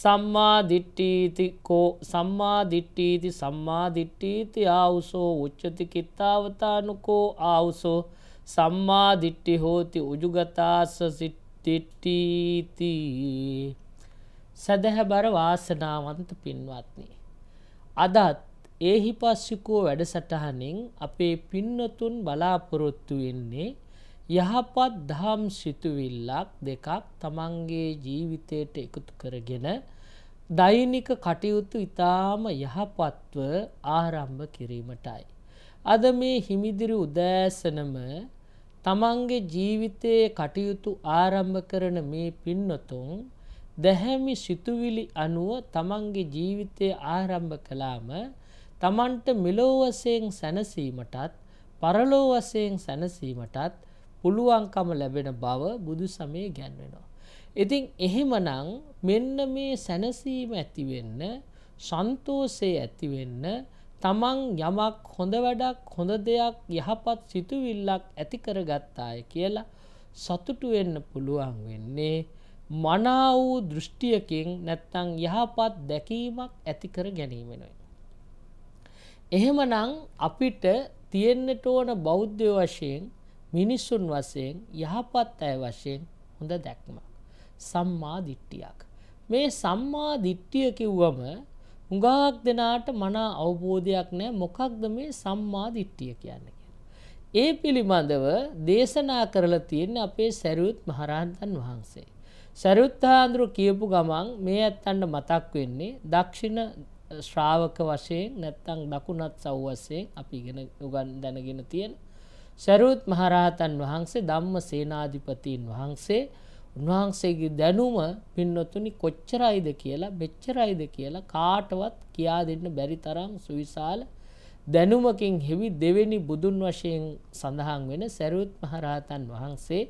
සම්මාදිට්ටීති කෝ සම්මාදිට්ටීති සම්මාදිට්ටීති ආවුසෝ උච්චති කිත්තාවතානුකෝ ආවුසෝ සම්මාදිට්ටි හෝති උජුගතාස සිට්ටිට්ටීති සැදැහැබර වාසනාවන්ත පින්වත්නි. අදත් ඒහි පස්සිකෝ වැඩසටහනින් අපේ පින්නතුන් බලාපොරොත්තු වෙන්නේ යහපත් දහම් සිතුවිල්ලක් දෙකක් තමන්ගේ ජීවිතයට එකතු කරගෙන දෛනික කටයුතු ඉතාම යහපත්ව ආරම්භ කිරීමටයි. අද මේ හිමිදිරි උදෑසනම තමන්ගේ ජීවිතයේ කටයුතු ආරම්භ කරන මේ පින්නතුන් දැහැමි සිතුවිලි අනුව තමන්ගේ ජීවිතය ආරම්භ කලාම තමන්ට මෙලෝවසයෙන් සැනසීමටත් පරලෝවසයෙන් සැනසීමටත් පුළුවන්කම ලැබෙන බව බුදු සමය ගැන්වෙනවා. ඉතින් එහෙමනං මෙන්න මේ සැනසීම ඇතිවෙන්න සන්තෝසය ඇතිවෙන්න තමන් යමක් හොඳ වැඩක් හොඳ දෙයක් යහපත් සිතුවිල්ලක් ඇතිකර ගත්තාය කියලා සතුටු වෙන්න පුළුවන් වෙන්නේ මනා වූ දෘෂ්ටියකින් නැත්තං යහපත් දැකීමක් ඇතිකර ගැනීමෙනයි. එහෙමනං අපිට තියෙන්න්නට ඕන බෞද්ධ වශයෙන් මිනිස්සුන් වශයෙන් යහපත් අය වශයෙන් හොඳ දැක්මක්. සම්මා දිට්ටියක්. මේ සම්මා දිට්ටිය කිව්වම හුඟාක් දෙනාට මනා අවබෝධයක් නෑ මොකක්ද මේ සම්මා දිට්ටිය කියන්න කිය. ඒ පිළිබඳව දේශනා කරලා තියෙන අපේ සැරුත් මහරහන්තන් වහන්සේ. සැරුත්හාන්දුරු කියපු ගමන් මේ ඇත්තන්ට මතක් වෙන්නේ දක්ෂිණ ශ්‍රාවක වශයෙන් නැත්තං දකුණත් සව් වසයෙන් අපි ගෙන උගන් දැනගෙන තියෙන සැරයුත් මහරහතන් වහන්සේ ධම්ම සේනාධිපතීන් වහන්සේ උන්වහන්සේගේ දැනුම පින්නොතුනි කොච්චරයිද කියලා මෙච්චරයිද කියලා කාටවත් කියා දෙන්න බැරි තරම් සුවිශාල දැනුමකින් හෙවි දෙවෙනි බුදුන් වශයෙන් සඳහන් වෙන සැරයුත් මහරහතන් වහන්සේ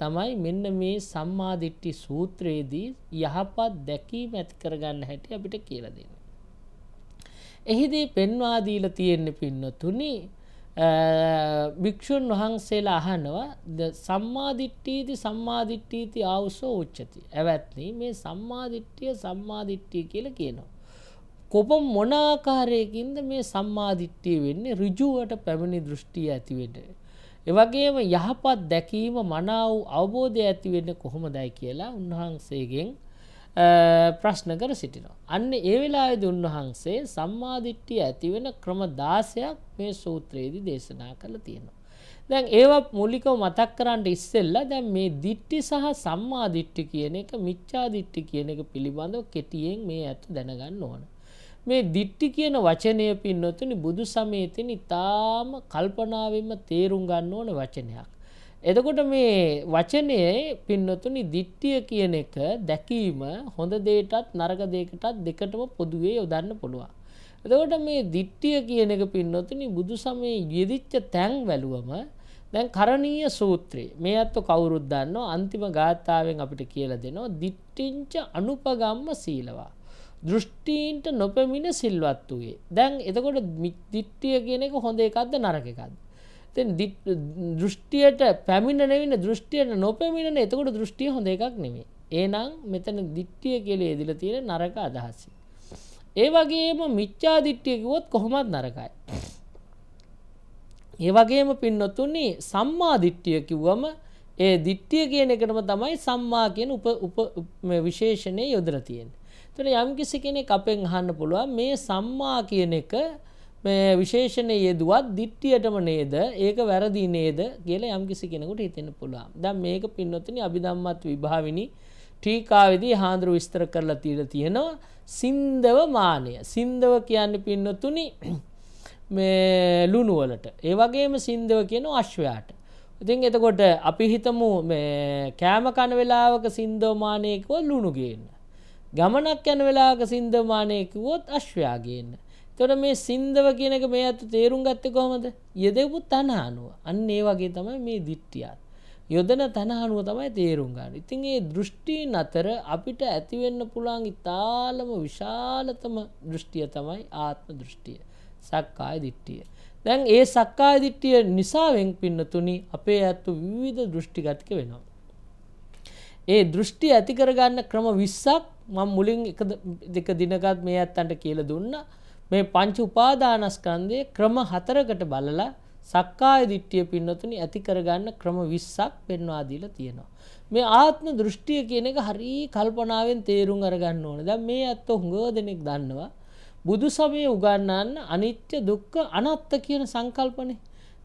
තමයි මෙන්න මේ සම්මාදිට්ටි සූත්‍රයේදී යහපත් දැකීම ඇති කරගන්න හැටි අපිට කියලා දෙන්නේ. එහිදී පෙන්වා දීලා තියෙන්නේ පින්නතුනි භික්‍ෂූන් වහන්සේලා අහනවා සම්මාධිට්ටීති සම්මාධිට්ටීති අවුසෝ උච්චති. ඇවැත්න මේ සම්මාධිට්ටිය සම්මාධිට්ටිය කියල කියනවා. කොප මොනාකාරයකින්ද මේ සම්මාධිට්ටිය වෙන්නේ රිජුවට පැමිණි දෘෂ්ටිය ඇතිවෙට. එවගේම යහපත් දැකීම මනාව අවබෝධය ඇතිවෙන්න කොහොම දැයි කියලා උන්වහන්සේගෙන් ප්‍රශ්න කර සිටිනවා. අන්න ඒ වෙලාවෙ දුන්වහන්සේ සම්මාධිට්ඨිය ඇතිවෙන ක්‍රම 16ක් මේ සූත්‍රයේදී දේශනා කළා තියෙනවා. දැන් ඒවා මූලිකව මතක් කරන්න ඉස්සෙල්ලා දැන් මේ දිට්ටි සහ සම්මාදිට්ටි කියන එක මිච්ඡාදිට්ටි කියන එක පිළිබඳව කෙටියෙන් මේ ඇත්ත දැනගන්න ඕන. මේ දිට්ටි කියන වචනය පින්නොතුනි බුදු සමයේදී ඊටාම කල්පනාවෙන්ම තේරුම් ගන්න ඕන වචනයක්. එතකොට මේ වචනය පින්නතුනි දිට්ටිය කියන එක දැකීම හොඳ දේටත් නරක දෙකටත් දෙකටම පොදුවේ යොදන්න පුළුවන්. එතකොට මේ දිට්ටිය කියන එක පින්නතුනි බුදු සමයේ යෙදිච්ච තැන් වැළුවම දැන් කරණීය සූත්‍රයේ මේ අත්ව කවුරුත් දන්නවා අන්තිම ගාථාවෙන් අපිට කියලා දෙනවා දිට්ටිංච අනුපගම්ම සීලවා. දෘෂ්ටීන්ට නොපැමිණ සිල්වත් වූයේ. දැන් එතකොට දිට්ටිය කියන එක හොඳ එකක්ද නරක එකක්ද? දෘෂ්ටියට පැමිණෙන දෘෂ්ටියට නොපැමිණෙන එතකොට දෘෂ්ටිය හොඳ එකක් නෙමේ ඒනම් මෙතන දිට්ටිය කෙලේ දිල තියෙන නරක අදහස. ඒ වගේම මිච්චා දිට්ටියකිවොත් කොහොමත් නරකයි. ඒ වගේම පින්නොතුන්නේ සම්මා දිට්ටිය කිව්වම ඒ දිට්ටිය කියන එකටම තමයි සම්මා කියන විශේෂණය යොදර තියෙන්. තුළ යම්කිසි කෙනෙක් අපෙන් අහන්න පුළුවන් මේ සම්මා කියන එක මේ විශේෂණය යෙදුවත් දිට්ටියටම නේද ඒක වැරදි නේද කියලා යම්කිසි කෙනෙකුට හිතෙන්න පුළුවන්. දැන් මේක පින්නොතනි අභිධම්මත් විභාවිනි ටීකාවේදී හාඳුරු විස්තර කරලා තියලා තියෙනවා සින්දව මානය. සින්දව කියන්නේ පින්නොතුනි මේ ලුණු වලට. ඒ වගේම සින්දව කියන අශ්වයාට. ඉතින් එතකොට අපි හිතමු මේ කෑම කන වෙලාවක සින්දව මානය කිව්වොත් ලුණු ගේන්න. ගමනක් යන වෙලාවක සින්දව මානය කිව්වොත් අශ්වයා ගේන්න. තොට මේ සින්දව කියනක මේ ඇත්ත තේරුම් ගත්ත කොමද යෙදෙපු තනහනුව අන්න ඒ වගේ තමයි මේ දිට්ටියත්. යොදන තනහනුව තමයි තේරුම් ගන්න. ඉතින් ඒ දෘෂ්ටීන් අතර අපිට ඇතිවෙන්න පුළන් ඉතාලම විශාලතම දෘෂ්ටිය තමයි ආත්ම දෘෂ්ටිය සක්කාය දිට්ටිය. දැන් ඒ සක්කාය දිට්ටිය නිසාවෙන් පින්නතුනි අපේ ඇත්තු විවිධ දෘෂ්ටිගතික වෙනවා. ඒ දෘෂ්ටි ඇතිකරගන්න ක්‍රම විස්සක් මං මුලින් එක දිනකත් මේ ඇත්තන්ට කියල දුන්නා මේ පංච උපාදානස්කන්ධය ක්‍රම හතරකට බලලා සක්කාය දිට්ඨිය පින්නතුනි ඇති කරගන්න ක්‍රම 20ක් පෙන්වා දීලා තියෙනවා. මේ ආත්ම දෘෂ්ටිය කියන එක හරි කල්පනාවෙන් තේරුම් අරගන්න ඕනේ. දැන් මේ අත්ත හුඟව දෙනෙක් දන්නවා. බුදු සමයේ උගන්වන්න අනිත්‍ය දුක්ඛ අනාත්ත කියන සංකල්පනේ.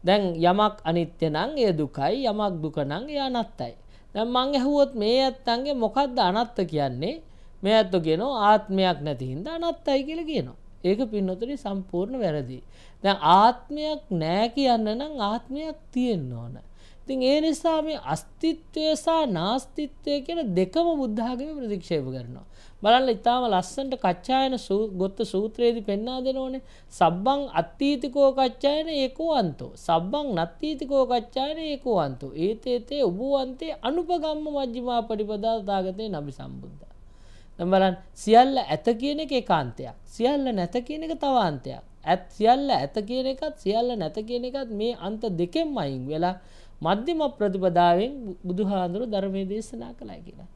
දැන් යමක් අනිත්‍ය නම් ඒ දුකයි, යමක් දුක නම් ඒ අනාත්තයි. දැන් මං ඇහුවොත් මේ ඇත්තන්ගේ මොකද්ද අනාත්ත කියන්නේ? මේ ඇත්තෝ කියනවා ආත්මයක් නැති හින්දා අනාත්තයි කියලා කියනවා. ඒක පින්නොතරේ සම්පූර්ණ වැරදි. දැන් ආත්මයක් නෑ කියන්න නම් ආත්මයක් තියෙන්න ඕන. ඉතින් ඒ නිසා මේ අස්තිත්වය සහ නාස්තිත්වය කියන දෙකම බුද්ධාගම ප්‍රතික්ෂේප කරනවා. බලන්න ඉතාම ලස්සන්ට කච්චායන ගොත්ත සූත්‍රයේදී පෙන්වා දෙනෝනේ සබ්බං අත්ථීතිකෝ කච්චායන ඒකෝ අන්තෝ සබ්බං නත්ථීතිකෝ කච්චායන ඒකෝ අන්තෝ ඒතේතේ උබුවන්තේ අනුපගම්ම මජ්ක්‍ධිමා පටිපදා දාගතේ නබි සම්බුද්ධා බලන් සියල්ල ඇත කියන එක ඒකාන්තයක්. සියල්ල නැත කියන එක තවාන්තයක්. ඇත් සියල්ල ඇත කියන එකත් සියල්ල නැත කියන එකත් මේ අන්ත දෙකෙන්ම අයින් වෙලා මධ්‍යම ප්‍රතිපදාවෙන් බුදුහාඳුරු ධර්මයේ දේශනා කළා කියලා.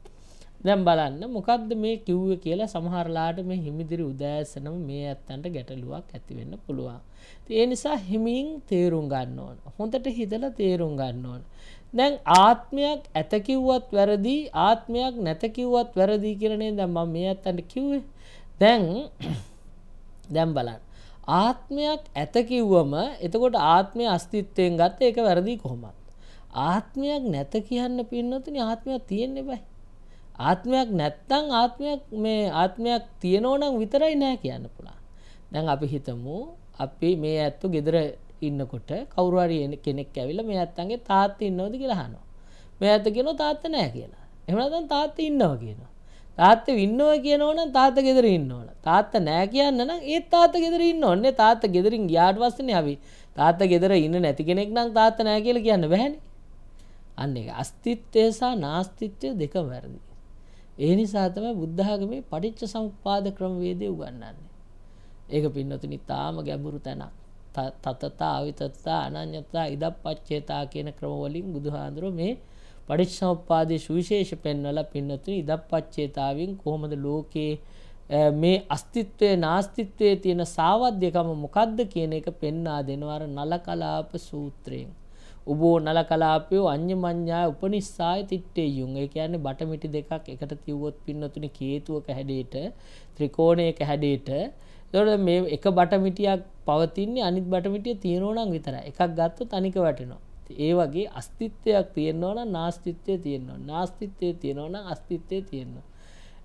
දැන් බලන්න මොකද්ද මේ කිව්වේ කියලා සමහරලාට මේ හිමිදිරි උදෑසනම මේ ඇත්තන්ට ගැටලුවක් ඇති වෙන්න පුළුවන්. ඒ නිසා හිමින් තේරුම් ගන්න ඕන. හොඳට හිතලා තේරුම් ගන්න ඕන. දැන් ආත්මයක් ඇත කිව්වත් වැරදි ආත්මයක් නැත කිව්වත් වැරදි කියලානේ දැන් මම මේ අතන්ට කිව්වේ දැන් දැන් බලන්න ආත්මයක් ඇත කිව්වම එතකොට ආත්මය අස්තිත්වයෙන් ගත්ත ඒක වැරදි කොහොමද ආත්මයක් නැත කියන්න පින්නතුනි ආත්මයක් තියෙන්නේ බෑ ආත්මයක් නැත්තම් ආත්මයක් මේ ආත්මයක් තියෙනෝ නම් විතරයි නෑ කියන්න පුළුවන් දැන් අපි හිතමු අපි මේ ඇත්තු gedara ඉන්නකොට කවුරුහරි කෙනෙක් ඇවිල්ලා මේ ඇත්තන්ගේ තාත්තා ඉන්නවද කියලා අහනවා. මේ ඇත්ත කියනවා තාත්තා නැහැ කියලා. එහෙම නැත්නම් තාත්තා ඉන්නවා කියනවා. තාත්තා ඉන්නවා කියනෝ නම් තාත්තා ගෙදර ඉන්න ඕන. තාත්තා නැහැ කියන්න නම් ඒත් තාත්තා ගෙදර ඉන්න ඕනේ. තාත්තා ගෙදරින් ගියාට පස්සේනේ අපි තාත්තා ගෙදර ඉන්න නැති කෙනෙක් නම් තාත්තා නැහැ කියලා කියන්න බෑනේ. අන්න ඒක අස්තිත්වය සහ නාස්තිත්වය දෙකම වැරදි. ඒ නිසා තමයි බුද්ධ ආගමේ පටිච්ච සමුප්පාද ක්‍රමවේදය උගන්වන්නේ. ඒක පින්නතුනි තාම ගැඹුරු තැනක්. තතතා අවිතත්තා අනං්‍යතා ඉදක් පච්චේතා කියන ක්‍රමවලින් බුදුහාන්දුරු මේ පඩිච්සමපාදේ සුවිශේෂ පෙන්වල පින්නතුන ඉදක් පච්චේතාවෙන් කොහොමද ලෝකයේ මේ අස්තිත්වය නාස්තිත්වය තියෙන සාවද්‍යකම මොකක්ද කියන එක පෙන්නා දෙනවර නලකලාප සූත්‍රයෙන්. උබෝ නලකලාපයෝ අන්‍යමඤ්ඤා උපනිස්සාය තිට්ඨේ යුං. ඒ කියන්නේ බටමිටි දෙකක් එකට තියුවොත් පින්නතුනේ කේතුවක හැඩේට ත්‍රිකෝණයක හැඩේට දොට මේ එක බටමිටියක් පවතින්නේ අනිත් බටමිටිය තියෙනෝනම් විතර එකක් ගත්තු තනික වටිනවා ඒ වගේ අස්තිත්වයක් තියෙන්නවන නාස්තිත්වය තියෙන්නවා නාස්තිත්වය තියෙනවන අස්තිත්වය තියෙන්නවා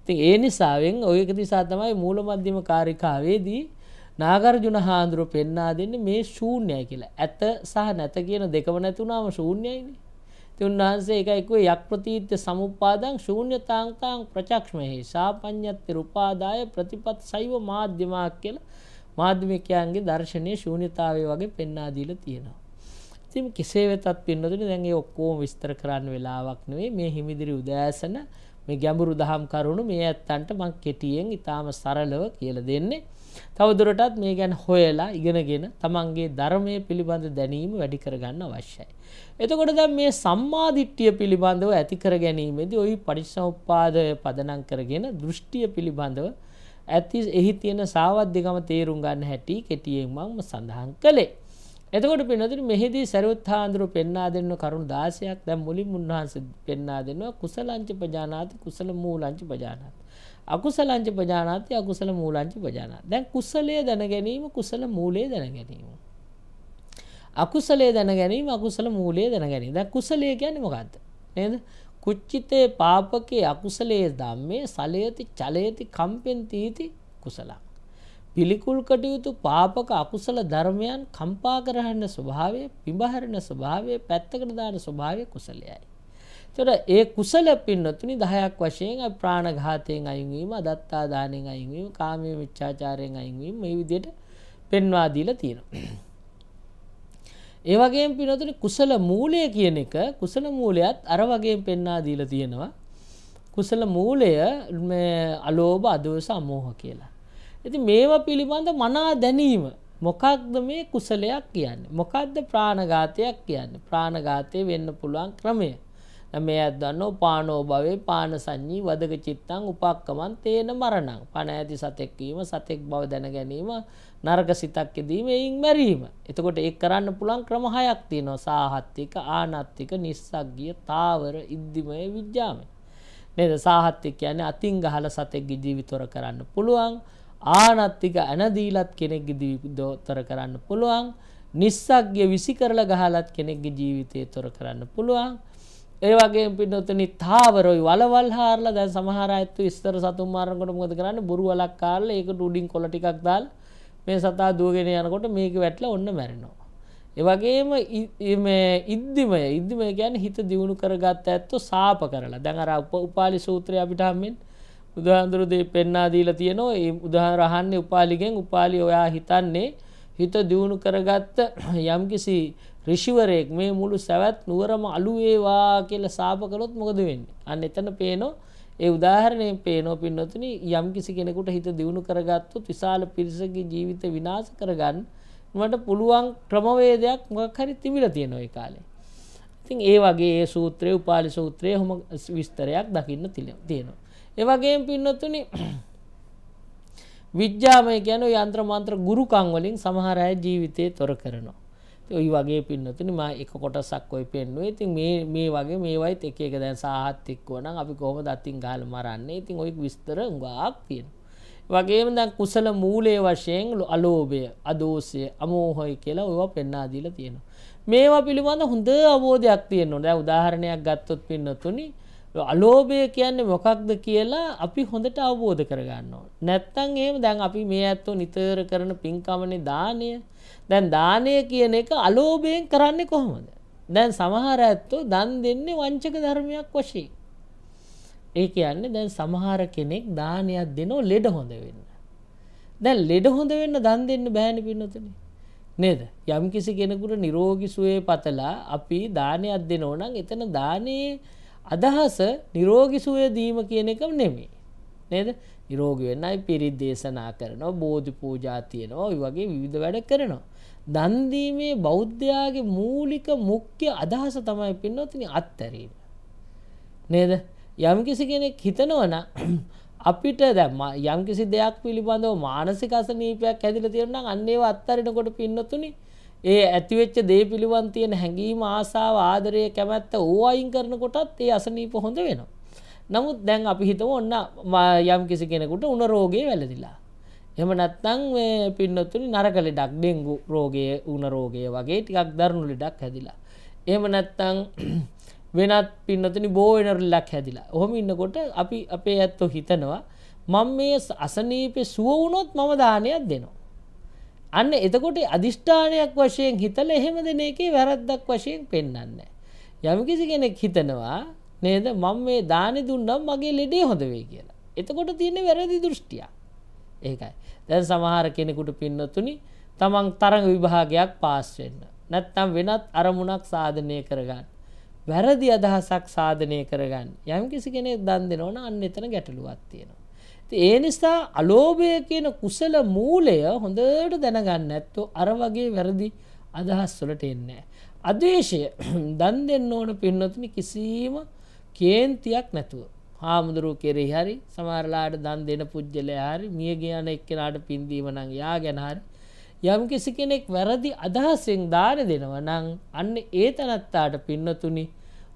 ති ඒ නිසාවෙන් ඔයක දිසා තමයි මූල මධ්‍යම කාරිකාවේදී නාගරජුන හාන්දුරුව පෙන්නා දෙන්න මේ ශූන්‍යය කියලා ඇත සහ නැත කියන දෙකම නැතුනාම ශූන්‍යයිනේ උන්වහන්සේ එක එක්ුවේ යක් ප්‍රතීත්‍ය සමුපාදං ශූන්‍යතාංකාං ප්‍රචක්ෂමෙහි සාපඤ්ඤත්ති රූපාදාය ප්‍රතිපත් සෛව මාධ්‍යමක් කියලා මාධ්‍යමිකයන්ගේ දර්ශනීය ශූන්‍යතාවය වගේ පෙන්වා දීලා තියෙනවා. ඉතින් කෙසේ වෙතත් පින්නතුනේ දැන් ඒ ඔක්කොම විස්තර කරන්න වෙලාවක් නෙවෙයි මේ හිමිදිරි උදෑසන මේ ගැඹුරු දහම් කරුණු මේ ඇත්තන්ට මම කෙටියෙන් ඊටාම සරලව කියලා දෙන්නේ. තවදුරටත් මේ ගැන හොයලා ඉගෙනගෙන තමන්ගේ ධර්මය පිළිබඳ දැනීම වැඩි කරගන්න අවශ්‍යයි. එතකොට දැන් මේ සම්මාදිට්ඨිය පිළිබඳව ඇති කර ගැනීමේදී ওই පටිච්චසමුප්පාදය පදනම් කරගෙන දෘෂ්ටිය පිළිබඳව ඇති එහි තියෙන සාවද්දිකම තේරුම් ගන්න හැටි කෙටියෙන් මම සඳහන් කළේ. එතකොට පින්නතුනි මෙහිදී සරුවත් හාඳුරු පෙන්වා දෙන්න කරුණු 16ක් දැන් මුලින් මුන්වහන්සේ පෙන්වා දෙනවා කුසලංච පජානාති කුසල මූලංච පජානාති අකුසලංච පජානාති අකුසල මූලංච පජානා. දැන් කුසලය දැන ගැනීම කුසල මූලයේ දැන ගැනීම. අකුසලයේ දැන ගැනීම අකුසල මූලයේ දැන ගැනීම. දැන් කුසලය කියන්නේ මොකද්ද? නේද? කුච්චිතේ පාපකේ අකුසලයේ ධම්මේ සලයති චලයති කම්පෙන්තිති කුසලං. පිළිකුල් කටයුතු පාපක අකුසල ධර්මයන් කම්පා කරහන්න ස්වභාවය පිබහරණ ස්වභාවය පැත්තකට දාන ස්වභාවය කුසලයයි. තොට ඒ කුසල පින්නතුනි දහයක් වශයෙන් ප්‍රාණඝාතයෙන් අයිවීම දත්තාදානෙන් අයිවීම කාමය විච්චාචාරයෙන් අයිවීම මේ විදියට පෙන්වාදීල තියෙන. ඒවගේ පිනතුන කුසල මූලය කියන එක කුසල මූලයත් අර වගේ පෙන්නා දීල තියෙනවා. කුසල මූලය අලෝභ අදෝස අමෝහ කියලා. ඇති මේව පිළිබඳ මනා දැනීම මොකක්ද මේ කුසලයක් කියන්න. මොකක්ද ප්‍රාණඝාතයක් කියන්න ප්‍රාණඝාතය වෙන්න පුළුවන් ක්‍රමය. මේ ඇත්දන්නෝ පානෝ භවේ පාන සංඥී වදක චිත්තං උපක්කමන් තේන මරණං පණ ඇති සතෙක්වීම සතෙක් බව දැන ගැනීම නරක සිතක් යෙදීම එයින් මැරීම. එතකොට ඒ කරන්න පුළන් ක්‍රම හයක් තියෙනවා සාහත්තික ආනත්තික නිස්සක්ගිය තාවර ඉද්ධිමය විද්‍යාමය. නේද සාහත්තික කියන්නේ අතින් ගහලා සතෙක්ගේ ජීවිතොර කරන්න පුළුවන්. ආනත්තික ඇනදීලත් කෙනෙක්ගේ ජීවිතොර කරන්න පුළුවන්. නිස්සක්ගිය විසි කරලා ගහලත් කෙනෙක්ගේ ජීවිතය තොර කරන්න පුළුවන්. ඒ වගේ පින්නොතනි තාවරොයි වලවල් හාරලා දැන් සමහර අයත් ඉස්තර සතුන් මරනකොට මොකද කරන්නේ බොරු වලක් කාලා ඒකට උඩින් කොළ ටිකක් දාලා මේ සතා දුවගෙන යනකොට මේක වැටලා ඔන්න මැරෙනවා. ඒ වගේම මේ ඉද්දිමය ඉද්දිමය කියන්නේ හිත දියුණු කරගත්ත ඇත්තෝ සාප කරලා. දැන් අර උපාලි සූත්‍රය අපිට හම්බෙන්නේ බුදුහාඳුරු දෙය පෙන්වා දීලා තියෙනවා. ඒ උදාහරණ අහන්නේ උපාලිගෙන් උපාලි ඔයා හිතන්නේ හිත දියුණු කරගත්ත යම්කිසි ඍෂිවරයෙක් මේ මුළු සවැත් නුවරම අලු වේවා කියලා සාප කළොත් මොකද වෙන්නේ? අන්න එතන පේනෝ ඒ උදාහරණයෙන් පේනෝ පින්නතුනි යම්කිසි කෙනෙකුට හිත දියුණු කරගත්තොත් විශාල පිරිසකගේ ජීවිත විනාශ කරගන්න මට පුළුවන් ක්‍රමවේදයක් මොකක් හරි තිබිලා තියෙනවා ඒ කාලේ. ඉතින් ඒ වගේ ඒ සූත්‍රයේ උපාලි සූත්‍රයේ හොම විස්තරයක් දකින්න තියෙනවා. ඒ වගේම පින්නතුනි විද්‍යාමය කියන යන්ත්‍ර මන්ත්‍ර ගුරුකම් වලින් සමහර අය ජීවිතේ තොර කරනවා. ඉතින් ওই වගේ පින්නතුනි මම එක කොටසක් ඔය පෙන්නුවේ. ඉතින් මේ මේ වගේ මේවයිත් එක එක දැන් සාහත් එක්කෝ නම් අපි කොහොමද අතින් ගහලා මරන්නේ? ඉතින් ওই විස්තර උගාක් තියෙනවා. වගේම දැන් කුසල මූලයේ වශයෙන් අලෝභය, අදෝසය, අමෝහය කියලා ඒවා පෙන්වා දීලා තියෙනවා. මේවා පිළිබඳ හොඳ අවබෝධයක් තියෙනවා. දැන් උදාහරණයක් ගත්තොත් පින්නතුනි අලෝභය කියන්නේ මොකක්ද කියලා අපි හොඳට අවබෝධ කරගන්න ඕන. නැත්තම් එහෙම දැන් අපි මේ ඇත්තෝ නිතර කරන පින්කමනේ දානය. දැන් දානය කියන එක අලෝභයෙන් කරන්නේ කොහොමද? දැන් සමහර ඇත්තෝ දන් දෙන්නේ වංචක ධර්මයක් වශයෙන්. ඒ කියන්නේ දැන් සමහර කෙනෙක් දානයක් දෙනෝ ලෙඩ හොඳ වෙන්න. දැන් ලෙඩ හොඳ වෙන්න දන් දෙන්න බෑනේ පින්නතුනේ. නේද යම්කිසි කෙනෙකුට නිරෝගී සුවය පතලා අපි දානයක් දෙනෝ නම් එතන දානේ අදහස නිරෝගිසුවය දීම කියන එක නෙමේ. නේද නිරෝගවෙන්නයි පිරිත් දේශනා කරනවා බෝධි පූජා තියනවා ඔය වගේ විවිධ වැඩ කරනවා. දන්දීමේ බෞද්ධයාගේ මූලික මුක්්‍ය අදහස තමයි පින්නොතින අත්තරීම. නේද යම්කිසි කෙනෙක් හිතනවන අපිට දැම යම්කිසි දෙයක් පිළිබඳව මානසිකසනීපයක් ඇදිල තියෙන අන්නේව අත්තරෙනකොට පින්නතුනි ඒ ඇතිවෙච්ච දේ පිළිබඳ තියෙන හැඟීම ආසාව ආදරය කැමැත්ත ඕවයින් කරනකොටත් ඒ අසනීප හොඳ වෙනවා. නමුත් දැන් අපි හිතමු ඔන්න යම් කිසි කෙනෙකුට උණ රෝගේ වැළඳිලා. එහෙම නැත්නම් මේ පින්නතුනි නරක ලෙඩක් ඩෙන්ගු රෝගය උණ රෝගය වගේ ටිකක් දරුණු ලෙඩක් හැදිලා. එහෙම නැත්නම් වෙනත් පින්නතුනි බෝ වෙන ලෙඩක් හැදිලා. ඔහොම ඉන්නකොට අපි අපේ ඇත්තෝ හිතනවා මම මේ අසනීපේ සුව වුණොත් මම දානයක් දෙනවා. අන්න එතකොට අධිෂ්ඨානයක් වශයෙන් හිතල එහෙම දෙන එකේ වැරද්දක් වශයෙන් පෙන්වන්න. යමකිසි කෙනෙක් හිතනවා නේද මම මේ දානෙ දුන්නම් මගේ ලෙඩේ හොඳ වෙයි කියලා. එතකොට තියෙන්නේ වැරදි දෘෂ්ටියක්. ඒකයි. දැන් සමහර කෙනෙකුට පින්නතුනි තමන් තරඟ විභාගයක් පාස් වෙන්න. නැත්නම් වෙනත් අරමුණක් සාධනය කරගන්න. වැරදි අදහසක් සාධනය කරගන්න. යම්කිසි කෙනෙක් දන් දෙනවනම් අන්න එතන ගැටලුවක් තියෙනවා. ඒ නිසා අලෝභය කියන කුසල මූලය හොඳට දැනගන්න ඇත්තු අර වගේ වැරදි අදහස් වලට එන්නේ. අදේශය දන් දෙන්න ඕන පින්නතුනි කිසිීම කේන්තියක් නැතුව. හාමුදුරුව කෙරෙහි හරි සමරලාට දන් දෙන පුද්ගලය හරි මියගේ යන එක්කෙනාට පින්දීම නං යා ගැනහරි යම් කිසි කෙනෙක් වැරදි අදහසෙන් දාන දෙනව නං අන්න ඒ තනත්තාට පින්නතුනි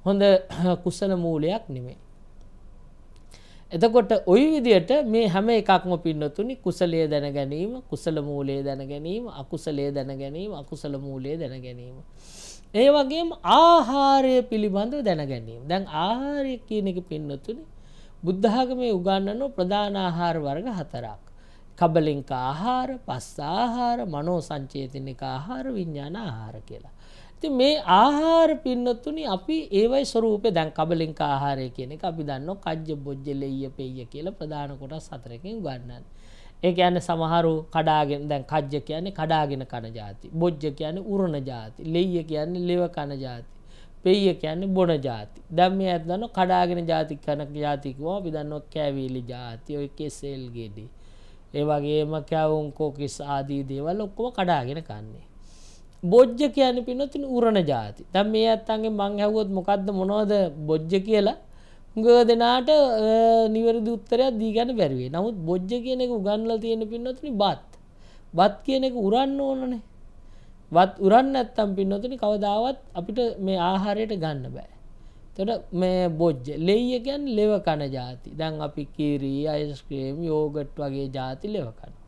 හොඳ කුසල මූලයක් නෙමේ. එතකොට ඔය විදියට මේ හැම එකක්ම පින්නතුනි කුසලයේ දැන ගැනීම කුසල මූලයේ දැන ගැනීම අකුසලයේ දැන ගැනීම අකුසල මූලයේ දැන ගැනීම ඒ වගේම ආහාරය පිළිබඳව දැන ගැනීම දැන් ආහාරය කියන එක පින්නතුනි බුද්ධ ආගමේ උගන්වන ප්‍රධාන ආහාර වර්ග හතරක් කබලින්ක ආහාර පස්ස ආහාර මනෝ සංචේතනික ආහාර විඥාන ආහාර කියලා ති මේ ආහාර පින්නතුනි අපි ඒවයි ස්වරූපය දැන් කබලින්ක ආහාරය කියන එක අපි දන්න කජ්්‍ය බොජ්ජලෙය පෙය කියල ප්‍රධාන කොට සතරකින් ගන්නන්. ඒ ඇන සමහරු කඩාගෙන දැන් කජ්්‍ය කියන්නේ කඩාගෙන කන ජාති බොජ්ජ කියන උරණ ජාති ලෙය කියන්නේ ලෙව කන ජාති. පෙය කියන්නේ බොන ජාති දැම්ම ඇත්දන්න කඩාගෙන ජාති කනක ජාතිකවා අපි දන්නො කෑවීලි ජාති ඔය කෙසෙල්ගෙඩි. ඒවගේම කැවුන්කෝකිස් ආදී දේවල් ඔක්කොම කඩාගෙන කන්නේ. බොජ්ජ කියන පිනොතින් උරණ ජාති. දැන් මේ අත්තන්ගේ මං ඇහුවොත් මොකද්ද මොනවද බොජ්ජ කියලා ගෝ දෙනාට නිවැරදි උත්තරයක් දී ගන්න බැරි වෙයි. නමුත් බොජ්ජ කියන එක උගන්වලා තියෙන පින්නොතුනි බත්. බත් කියන එක උරන්න ඕනනේ. බත් උරන්න නැත්තම් පින්නොතුනි කවදාවත් අපිට මේ ආහාරයට ගන්න බෑ. එතකොට මේ බොජ්ජ ලෙය කියන්නේ ලෙව කන જાති. දැන් අපි කීරි, අයිස්ක්‍රීම්, යෝගට් වගේ જાති ලෙව කනවා.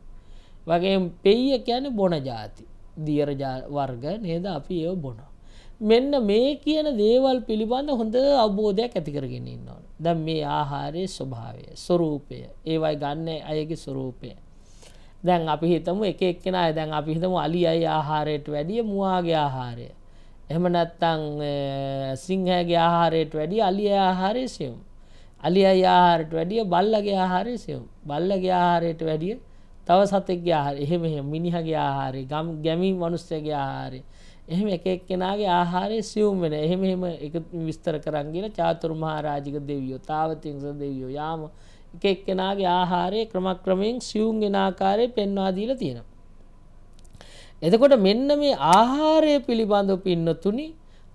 වගේම පෙය කියන්නේ බොන જાති. දියරජා වර්ග නේද අපි ඒ බොනෝ. මෙන්න මේ කියන දේවල් පිළිබඳ හොඳ අවබෝධයක් ඇතිකරගෙන ඉන්නවන. දැ මේ ආහාරය ස්වභාවය ස්වරූපය ඒවයි ගන්න අයගේ ස්වරූපය. දැන් අපි හිතම එක එක්කෙන අය දැන් අපි හිතම අලි අයි ආහාරයට වැඩිය මවාගේ ආහාරය. එහම නැත්තං සිංහගේ ආහාරයට වැඩි අලි ආහාරය සෙවම්. අලි අයි ආහාරයට වැඩිය බල්ලගේ ආහාරය සෙවම් බල්ලගේ ආහාරයට වැඩිය තව සතෙක්ගේ ආහාර එහෙම එහෙම මිනිහගේ ආහාරය ගම් ගැමී මනුස්සයගේ ආහාරය එහෙම එක එක්කෙනාගේ ආහාරය සියුම් වෙන එහෙම එහෙම එක විස්තර කරන් කියලා චාතුරු මහරජික දෙවියෝ තාවතිංස දෙවියෝ යාම එක එක්කෙනාගේ ආහාරය ක්‍රමක්‍රමයෙන් සියුම් වෙන ආකාරය පෙන්වා දීලා තියෙනවා. එතකොට මෙන්න මේ ආහාරය පිළිබඳව පින්නතුනි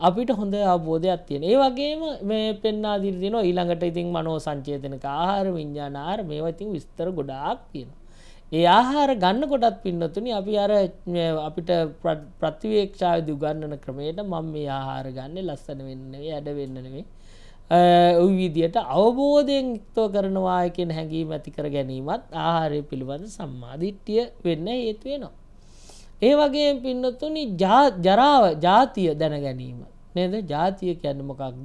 අපිට හොඳ අවබෝධයක් තියෙන. ඒ වගේම මේ පෙන්වා දීලා තියෙනවා ඊළඟට ඉතින් මනෝ සංචේතනක ආහාර විඥාන ආහාර මේවා ඉතින් විස්තර ගොඩාක් තියෙනවා. ඒ ආහාර ගන්න කොටත් පින්නතුනි අපි අර අපිට ප්‍රතිවේක්ෂාවේදී උගන්වන ක්‍රමයට මම මේ ආහාර ගන්න ලස්සන වෙන්න නෙවෙයි ඇඩ වෙන්න නෙවෙයි ওই විදියට අවබෝධයෙන් යුක්තව කරනවා කියන හැඟීම ඇති කර ගැනීමත් ආහාරය පිළිබඳ සම්මාදිට්ඨිය වෙන්න හේතු වෙනවා. ඒ වගේම පින්නතුනි ජරාව ජාතිය දැන ගැනීම නේද? ජාතිය කියන්නේ මොකක්ද?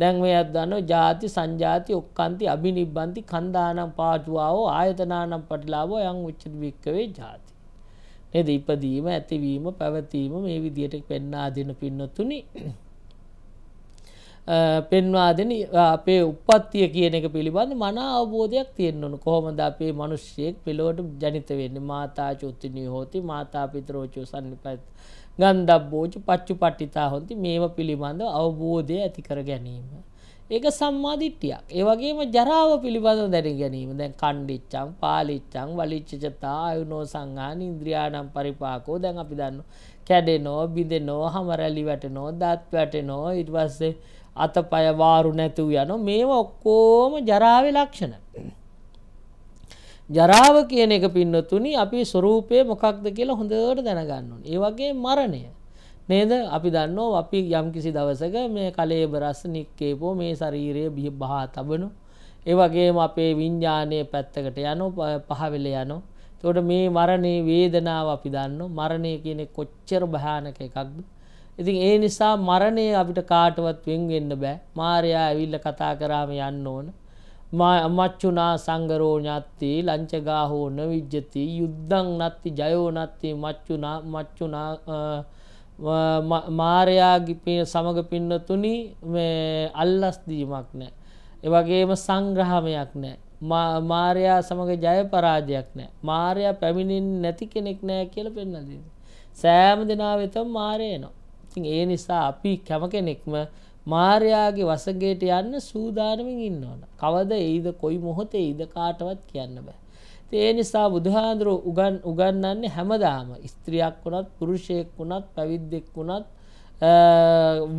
දැන් මෙයක් දන්නවා ಜಾති සංජාති ඔක්කාන්ති අබිනිබ්බන්ති කන්දානම් පාටුවාවෝ ආයතනානම් පටිලාභෝ යං උච්චති වික්කවේ ಜಾති නේද ඉපදීම ඇතිවීම පැවතීම මේ විදියට පෙන්වා දෙන පින්නතුනි පෙන්වා දෙන අපේ උපත්තිය කියන එක පිළිබඳ මන අවබෝධයක් තියෙන්වනු කොහොමද අපේ මනුෂ්‍යයෙක් පිළොවට ජනිත වෙන්න මාතා චුත්තිනී හෝති මාතා පිතරෝචෝ සන්නිපත් ගන්දබ්බෝච පච්චු පට්ටිතා හොන්ති මේව පිළිබඳ අවබෝධය ඇතිකර ගැනීම. ඒක සම්මාධිට්ටියක් ඒවගේම ජරාව පිළිබඳ දැන ගැනීම දැන් කණ්ඩිච්චං පාලිච්චං වලිච්චතා අයුනෝ සංහාන ඉන්ද්‍රියානම් පරිපාකෝ දැන් අපි දන්න කැඩෙනෝ බිඳෙනෝ හමරැලි වැටනෝ දත් වැටනෝ ඉටවස්සේ අතපය වාරු නැතුව යන මේව ඔක්කෝම ජරාවේ ලක්ෂණ. ජරාව කියන එක පින්නතුනි අපි ස්වරූපය මොකක්ද කියලා හොඳට දැනගන්න ඕනේ. ඒ වගේ මරණය. නේද? අපි දන්නෝ අපි යම්කිසි දවසක මේ කලේබරස් නික්කේපෝ මේ ශරීරය බහා තබනෝ. ඒ වගේම අපේ විඤ්ඤාණය පැත්තකට යනෝ පහවෙල යනෝ. එතකොට මේ මරණේ වේදනාව අපි දන්නෝ. මරණය කියන්නේ කොච්චර භයානක එකක්ද? ඉතින් ඒ නිසා මරණය අපිට කාටවත් වෙන් වෙන්න බෑ මාරයා ඇවිල්ල කතා කරාම යන්න ඕන මච්චුනා සංගරෝ ඥත්තී ලංචගාහෝ නවිජ්ජති යුද්ධං නත්ති ජයෝ නත්ති මච්චුනා මච්චුනා මාරයාගි සමඟ පින්නතුනි අල්ලස් දීමක් නෑ. එවගේම සංග්‍රහමයක් නෑ. මාරයා සමඟ ජය පරාජයක් නෑ. මාරයා පැමිණින් නැති කෙනෙක් නෑ කියල පෙන්නදී. සෑම දෙනාවතම් මාරයනවා. ඉතින් ඒ නිසා අපි කැම කෙනෙක්ම මාර්යාගේ වසගේට යන්න සූදානමින් ඉන්න ඕන. කවද එයිද කොයි මොහොතේ ඉද කාටවත් කියන්න බෑ. ඒ නිසා බුදුහාන්දුරුව උගන් උගන්නන්නේ හැමදාම ස්ත්‍රියක් වුණත් පුරුෂයෙක් වුණත් පැවිද්දෙක් වුණත්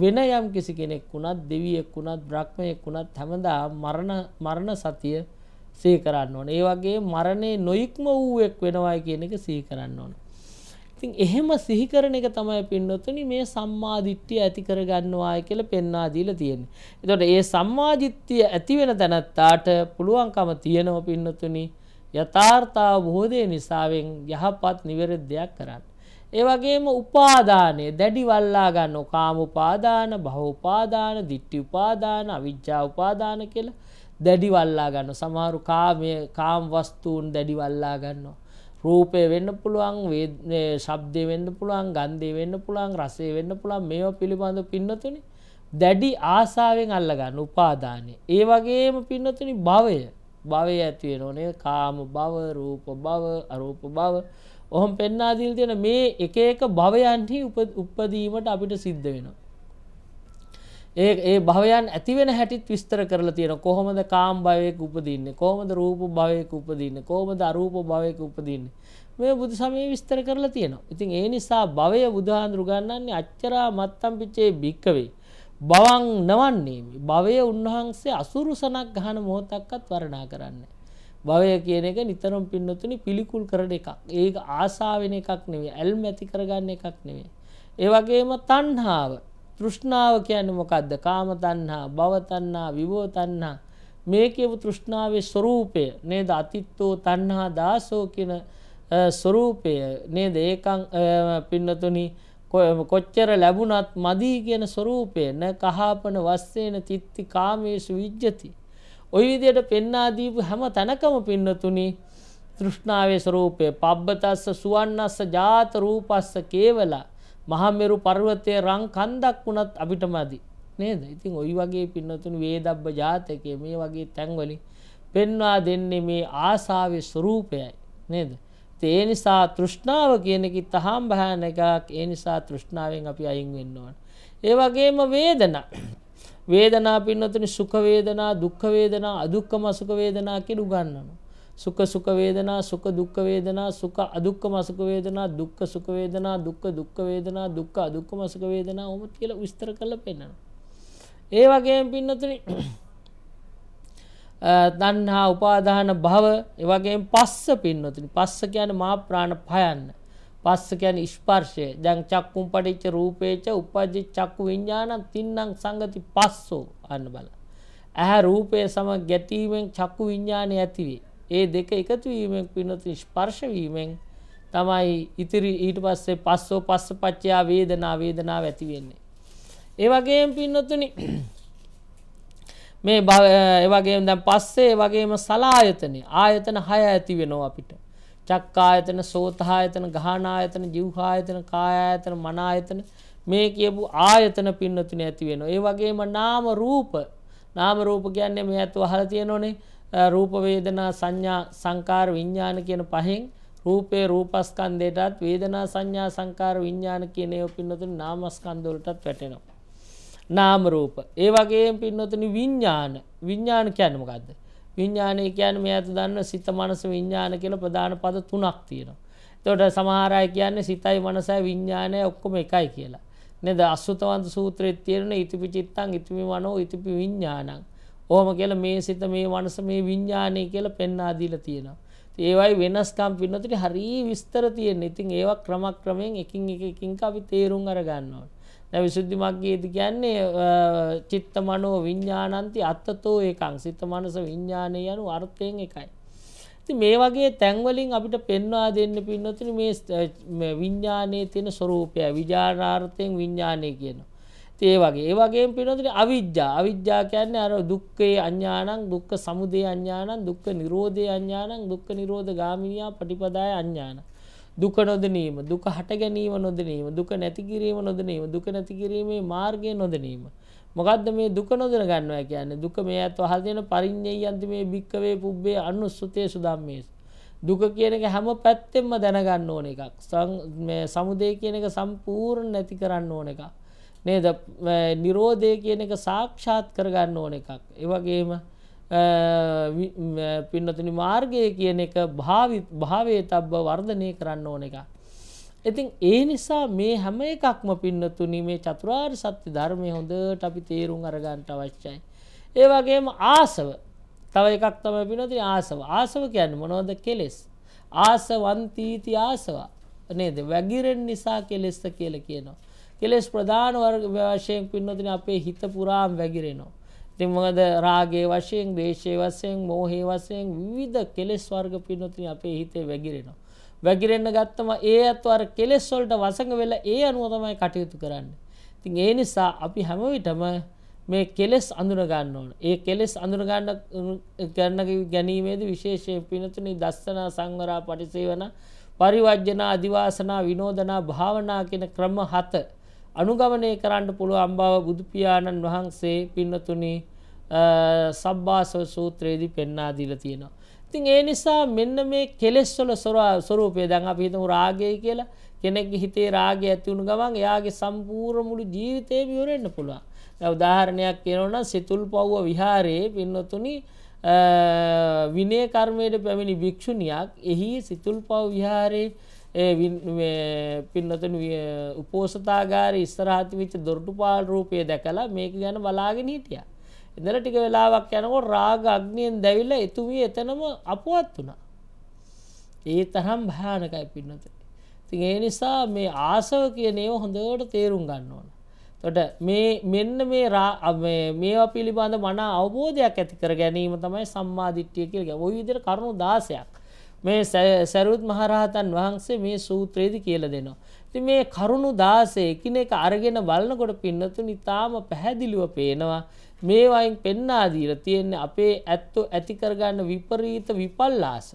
වෙන යම් කිසි කෙනෙක් වුණත් දෙවියෙක් වුණත් බ්‍රහ්මයෙක් වුණත් හැමදා මරණ මරණ සතිය සීකරන්න ඕන. ඒ වගේ මරණේ නොයික්ම වූ එක් වෙනවයි කියන එක සීකරන්න ඕන. ඉතින් එහෙම සිහිකරන එක තමයි පින්නොතුනි මේ සම්මාදිට්ඨිය ඇති කරගන්නවා කියලා පෙන්වා දීලා තියෙන්නේ. එතකොට මේ සම්මාදිට්ඨිය ඇති වෙන තැනත්තාට පුළුවන්කම තියෙනවා පින්නොතුනි යථාර්ථාවබෝධය නිසාවෙන් යහපත් නිවැරදියක් කරන්න. ඒ වගේම උපාදානය දැඩි වල්ලා ගන්න කාම උපාදාන, භව උපාදාන, ditthi උපාදාන, අවිජ්ජා උපාදාන කියලා දැඩි වල්ලා ගන්න. සමහරු කාමයේ කාම වස්තුන් දැඩි වල්ලා ගන්නවා. රූපය වෙන්න පුළුවන් ශබ්දය වෙන්න පුළුවන් ගන්ධය වෙන්න පුළුවන් රසේ වෙන්න පුළුවන් මේවා පිළිබඳ පින්නතුනි දැඩි ආසාවෙන් අල්ලගන්න උපාදානය. ඒ වගේම පින්නතුනි භවය භවය ඇතිවෙන ඕනේ කාම භව රූප භව අරූප භව ඔහොම පෙන්නාදිල් තියෙන මේ එක එක භවයන්හි උපදීමට අපිට සිද්ධ වෙනවා. ඒ ඒ භවයන් ඇතිවෙන හැටිත් විස්තර කරලා තියෙන කොහොමද කාම් භවයක උපදින්නේ කොහොමද රූප භවයක උපදින්නේ කොහොමද අරූප භවයක උපදින්නේ මේ බුදු සමයේ විස්තර කරලා තියෙනවා. ඉතින් ඒ නිසා භවය බුදුහාඳුරු ගන්නන්නේ අච්චරා මත්තම් පිච්චේ භික්කවේ බවං නවන්නේමි. භවය උන්වහන්සේ අසුරුසනක් ගහන මොහොතක්වත් වර්ණනා කරන්නේ භවය කියන එක නිතරම පින්නතුනි පිළිකුල් කරන එකක්. ඒක ආසාවෙන එකක් නෙවෙයි, ඇල්ම ඇති කරගන්න එකක් නෙවෙයි. ඒ වගේම තණ්හාව තෘෂ්ණාව කියන්නේ මොකද්ද? කාම තණ්හා, භව තණ්හා, විභව තණ්හා. මේ කියපු තෘෂ්ණාවේ ස්වરૂපය නේද? අතිත්තෝ තණ්හා දාසෝ කියන ස්වરૂපය නේද? ඒකං පින්නතුනි කොච්චර ලැබුණත් මදි කියන ස්වરૂපය න කහාපන වස්සේන තිත්ති කාමේසු විජ්ජති. ওই විදිහට පෙන්නා දීපු හැම තැනකම පින්නතුනි තෘෂ්ණාවේ ස්වરૂපය පබ්බතස්ස සුවන්නස්ස ජාත රූපස්ස කේවලා මහමෙරු පර්වතය රං කන්දක් වුණත් අපිටම අදි නේද ඉතින් ඔයි වගේ පින්නතුන් වේදබ්බ ජාතකය මේ වගේ තැන්වලින් පෙන්වා දෙන්නේ මේ ආසාාවේ ස්වරූපයයි නේද ඒ නිසා තෘෂ්ණාව කියනකි තහම් භාන එකක් ඒ නිසා තෘෂ්ණාවෙන් අපි අයින් වෙන්නවන. ඒ වගේම වේදන වේදනා පින්නතුනි සුඛවේදනා දුක්ඛවේදනා අදුක්කම සුඛවේදනා කියලු ගන්නනවා. සුඛ සුඛ වේදනා සුඛ දුක්ඛ වේදනා සුඛ අදුක්ඛම සුඛ වේදනා දුක්ඛ සුඛ වේදනා දුක්ඛ දුක්ඛ වේදනා දුක්ඛ අදුක්ඛම සුඛ වේදනා ඔහොම කියලා විස්තර කරලා පෙන්නනවා. ඒ වගේම පින්නතුනි තණ්හා උපාදාන භව ඒ වගේම පස්ස පින්නතුනි පස්ස කියන්නේ මා ප්‍රාණ භයන්න. පස්ස කියන්නේ ස්පර්ශය. දැන් චක්කුම් පටිච්ච රූපේච උපජ්ජි චක්කු විඥානං තින්නම් සංගති පස්සෝ අන්න බලන්න. ඇහැ රූපය සමග ගැටීමෙන් චක්කු විඥානය ඇතිවේ. ඒ දෙක එකතුවීමෙන් පිනොති ස්පර්ශවීමෙන් තමයි ඉතිරි ඊට පස්සේ පස්සෝ පස්ස පච්චයා වේදනා වේදනාව ඇතිවෙන්නේ. ඒවගේම පින්නොතුනි මේ එවගේම දැන් පස්සේ වගේම සලායතනය ආයතන හය ඇති වෙනවා අපිට. චක්කායතන සෝතහායතන ගානායතන ජිව්හායතන කායායතන මනායතන මේ කියපු ආයතන පින්නතුන ඇති වෙන. ඒ වගේම නාම රූප නාම රූප කියන්නේ මේ ඇත්තු අහල තියෙනෝනේ රූප වේදනා සංඥා සංකාර විඥාන කියන පහෙන් රූපේ රූපස්කන්ධයටත් වේදනා සංඥා සංකාර විඥාන කියන ඒවා පින්නතුනි නාමස්කන්ධ වලටත් වැටෙනවා. නාම රූප. ඒ වගේම පින්නතුනි විඥාන. විඥාන කියන්නේ මොකද්ද? විඥානය කියන්නේ මේ අත දන්න සිත මනස විඥාන කියලා ප්‍රධාන පද තුනක් තියෙනවා. එතකොට සමහර අය කියන්නේ සිතයි මනසයි විඥානය ඔක්කොම එකයි කියලා. නේද? අසුතවන්ත සූත්‍රයේ තියෙන ඉතිපි චිත්තං ඉතිපි මනෝ ඉතිපි විඥානං ඕහම කියල මේ සිත මේ වනස මේ විඤ්ඥානය කියල පෙන්නාදීල තියෙනවා. ඒවයි වෙනස්කම් පින්නතිට හරි විස්තර තියෙන් ඉතින් ඒවා ක්‍රම ක්‍රමයෙන් එකින් එක එකින්ක අපි තේරුම් අරගන්නවට. නැ විසුද්ධි මක්ගේද කියන්නේ චිත්ත මනෝ විඤ්ඥානන්ති අත්තතෝ ඒකං සිත මනස විඤ්ඥානය යනු අර්ථයෙන් එකයි. ති මේ වගේ තැන්වලින් අපිට පෙන්වා දෙන්න පින්නතින මේ විඤ්ඥානය තියෙන ස්වරූපය විජාරාර්ථයෙන් විඤ්ඥානය කියන. ඒ වගේ ඒ වගේ පිනොතින අවිද්‍යා අවිද්‍යා කියන්නේ අර දුක්ඛේ අඥානං දුක්ඛ සමුදය අඥානං දුක්ඛ නිරෝධේ අඥානං දුක්ඛ නිරෝධ ගාමිනියා පටිපදාය අඥානං දුක නොදනීම දුක හට ගැනීම නොදනීම දුක නැති කිරීම නොදනීම දුක නැති කිරීමේ මාර්ගය නොදනීම මොකද්ද මේ දුක නොදන ගන්නවා කියන්නේ දුක මේ ඇත්ත වහල් දෙන පරිඤ්ඤයි අන්තිමේ භික්කවේ පුබ්බේ අනුස්සතේ සුදම්මේස දුක කියන එක හැම පැත්තෙම දැනගන්න ඕන එකක් සමුදය කියන එක සම්පූර්ණ නැති කරන්න ඕන එකක් නේද නිරෝධය කියන එක සාක්ෂාත් කරගන්න ඕන එකක්. ඒවගේම පින්නතුනි මාර්ගය කියන එක භාවය තබ්බ වර්ධනය කරන්න ඕන එක. ඉතින් ඒ නිසා මේ හැම එකක්ම පින්නතුනි මේ චතුරාර් සත්‍ය ධර්මය හොඳට අපි තේරුම් අරගන්ට අවශ්‍යයි. ඒවගේම ආසව තව එකක් තම පිනතින ආසව ආසව කියන්න මොනෝද කෙලෙස් ආසවන්තීති ආසවා නේද වැගිරෙන් නිසා කෙලෙස්ත කියල කියනවා. කෙලෙස් ප්‍රධාන වර්ග වශයෙන් පින්නොතින අපේ හිත පුරාම් වැගිරෙනවා. ඉතින් මොකද රාගයේ වශයෙන්, ද්වේෂයේ වශයෙන්, මෝහයේ වශයෙන් විවිධ කෙලෙස් වර්ග පින්නොතින අපේ හිතේ වැගිරෙනවා. වැගිරෙන්න ගත්තම ඒ අත්ව අර කෙලෙස් වලට වසඟ වෙලා ඒ අනුව තමයි කටයුතු කරන්නේ. ඉතින් ඒ නිසා අපි හැම විටම මේ කෙලෙස් අඳුන ගන්න ඕන. ඒ කෙලෙස් අඳුන ගන්න ගන්න ගැනීමේදී විශේෂයෙන් පිනතුනි දස්සන සංවරා පරිසේවන පරිවර්ජන අදිවාසනා විනෝදනා භාවනා කියන ක්‍රම හත අනුගමනය කරන්න පුළුවන් බව බුදුපියාණන් වහන්සේ පින්නතුනි සබ්බාසව සූත්‍රයේදී පෙන්වා දීලා තියෙනවා. ඉතින් ඒ නිසා මෙන්න මේ කෙලෙස්වල ස්වරූපය දැන් අපි හිතමු රාගය කියලා කෙනෙක්ගේ හිතේ රාගය ඇති වුණු ගමන් එයාගේ සම්පූර්ණ මුළු ජීවිතේම ඉවරෙන්න පුළුවන්. දැන් උදාහරණයක් කියනවනම් සිතුල්පව්ව විහාරයේ පින්නතුනි විනය කර්මයේ පැමිණි භික්ෂුණියක් එහි සිතුල්පව් විහාරයේ ඒ පින්නතන උපෝසතාගාර ඉස්සරහති විච් දොරටු පාල් රූපය දැකලා මේක ගැන බලාගෙන හිටිය. ඉඳල ටික වෙලාවක් යනකොට රාග අග්නියෙන් දැවිල්ල එතුමිය එතනම අපුවත් වුණා. ඒ තරම් භයානකයි පින්නත. තින් ඒ නිසා මේ ආසව කියනව හොඳවට තේරුම් ගන්න ඕන. තොට මේ මෙන්න මේ මේවා පිළිබඳ මන අවබෝධයක් ඇති කර ගැනීම තමයි සම්මාධිට්්‍යය කියල ඔය විදිර කරුණු දාසයක්. මේ සරුවත් මහරහතන් වහන්සේ මේ සූත්‍රයේදී කියලා දෙනවා. ඉතින් මේ කරුණු 16 එකිනෙක අරගෙන බලනකොට පින්නතුනි තාම පැහැදිලිව පේනවා මේ වයින් පෙන්නා දීලා තියෙන අපේ ඇත්තෝ ඇති කරගන්න විපරීත විපල්ලාස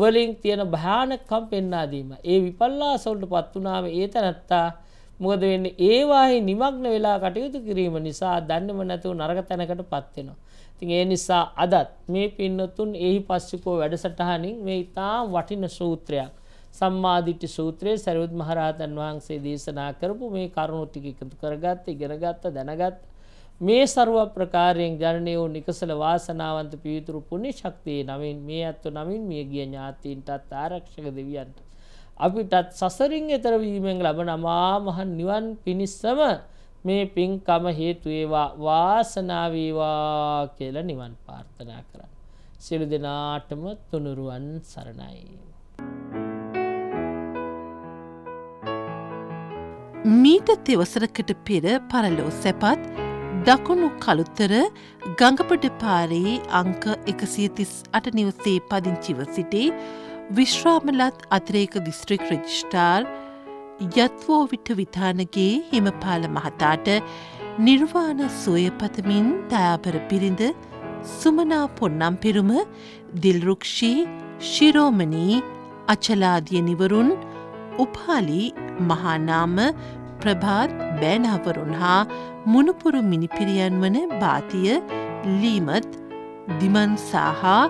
වලින් තියෙන භයානකම් පෙන්නා දීම. ඒ විපල්ලාස වලටපත් වුණාම ඒ තනත්තා මොකද වෙන්නේ ඒවාහි නිමග්න වෙලා කටයුතු කිරීම නිසා දන්නම නැතුව නරක තැනකටපත් වෙනවා. තින් ඒ නිසා අදත් මේ පින්නතුන් එහි පස්සිකෝ වැඩසටහනින් මේ ඉතා වටින සූත්‍රයක් සම්මාධිට්ටි සූත්‍රයේ සැරයුත් මහරහතන් වහන්සේ දේශනා කරපු මේ කරුණු ටික එකතු කරගත්ත ඉගෙනගත්ත දැනගත් මේ ਸਰව ප්‍රකාරයෙන් ජනනය වූ නිකසල වාසනාවන්ත පිවිතුරු පුණ්‍ය ශක්තිය නමින් මේ අත්ව නමින් මිය ගිය ඥාතීන්ටත් ආරක්ෂක දෙවියන්ට අපිටත් සසරින් එතර වීමෙන් ලබන අමා මහ නිවන් පිණිස්සම මේ පින්කම හේතුවේවා වාසනාවීවා කියල නිවන් පාර්ථනා කරන්න. සිළු දෙනාටම තුනුරුවන් සරණයි. මීට තෙවසරකට පෙර පරලෝ සැපත් දකුණු කළුත්තර ගඟපට පාරයේ අංක එකසියතිස් අට නිවසේ පදිංචිව සිටි විශ්‍රාමලත් අතරේක දිස්ත්‍රික් රජිෂ්ටාර් යත්වෝවිට විතානගේ හිමපාල මහතාට නිර්වාණ සුවය පතමින් දයාපර පිරිඳ සුමනා පොන්නම් පිරුම දිල්රුක්ෂී ශිරෝමණී අචලාදියනිවරුන් උපාලි මහානාම ප්‍රභාත් බෑනවරුන් හා මුණපුරු මිනිපිරියන් වන භාතිය ලීමත් දිමන්සා හා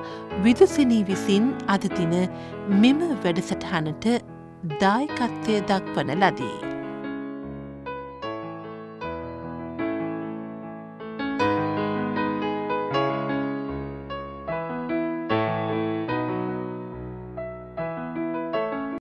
විදුසනී විසින් අදතින මෙම වැඩසටහනට දායකත්වය දක්වන ලදී.